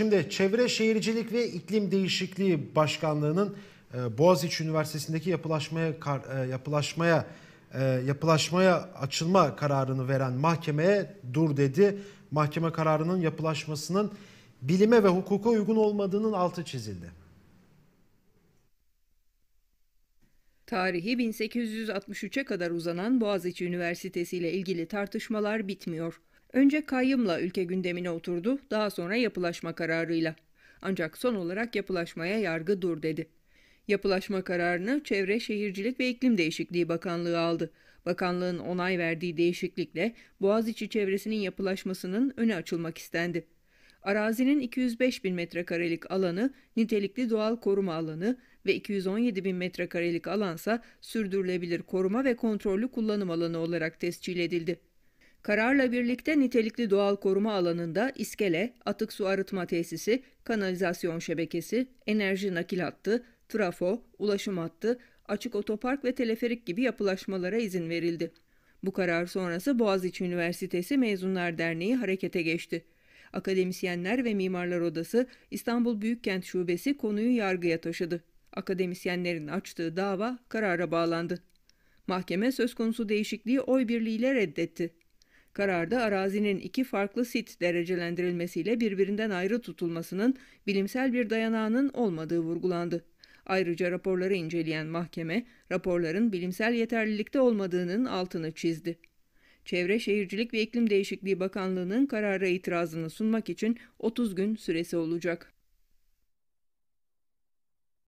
Şimdi Çevre Şehircilik ve İklim Değişikliği Başkanlığı'nın e, Boğaziçi Üniversitesi'ndeki yapılaşmaya e, yapılaşmaya e, yapılaşmaya açılma kararını veren mahkemeye dur dedi. Mahkeme kararının yapılaşmasının bilime ve hukuka uygun olmadığının altı çizildi. Tarihi 1863'e kadar uzanan Boğaziçi Üniversitesi ile ilgili tartışmalar bitmiyor. Önce kayyımla ülke gündemine oturdu, daha sonra yapılaşma kararıyla. Ancak son olarak yapılaşmaya yargı dur dedi. Yapılaşma kararını Çevre Şehircilik ve İklim Değişikliği Bakanlığı aldı. Bakanlığın onay verdiği değişiklikle Boğaziçi çevresinin yapılaşmasının öne açılmak istendi. Arazinin 205 bin metrekarelik alanı nitelikli doğal koruma alanı ve 217 bin metrekarelik alansa sürdürülebilir koruma ve kontrollü kullanım alanı olarak tescil edildi. Kararla birlikte nitelikli doğal koruma alanında iskele, atık su arıtma tesisi, kanalizasyon şebekesi, enerji nakil hattı, trafo, ulaşım hattı, açık otopark ve teleferik gibi yapılaşmalara izin verildi. Bu karar sonrası Boğaziçi Üniversitesi Mezunlar Derneği harekete geçti. Akademisyenler ve Mimarlar Odası İstanbul Büyükkent Şubesi konuyu yargıya taşıdı. Akademisyenlerin açtığı dava karara bağlandı. Mahkeme söz konusu değişikliği oy birliğiyle reddetti. Kararda arazinin iki farklı sit derecelendirilmesiyle birbirinden ayrı tutulmasının bilimsel bir dayanağının olmadığı vurgulandı. Ayrıca raporları inceleyen mahkeme, raporların bilimsel yeterlilikte olmadığının altını çizdi. Çevre Şehircilik ve İklim Değişikliği Bakanlığı'nın karara itirazını sunmak için 30 gün süresi olacak.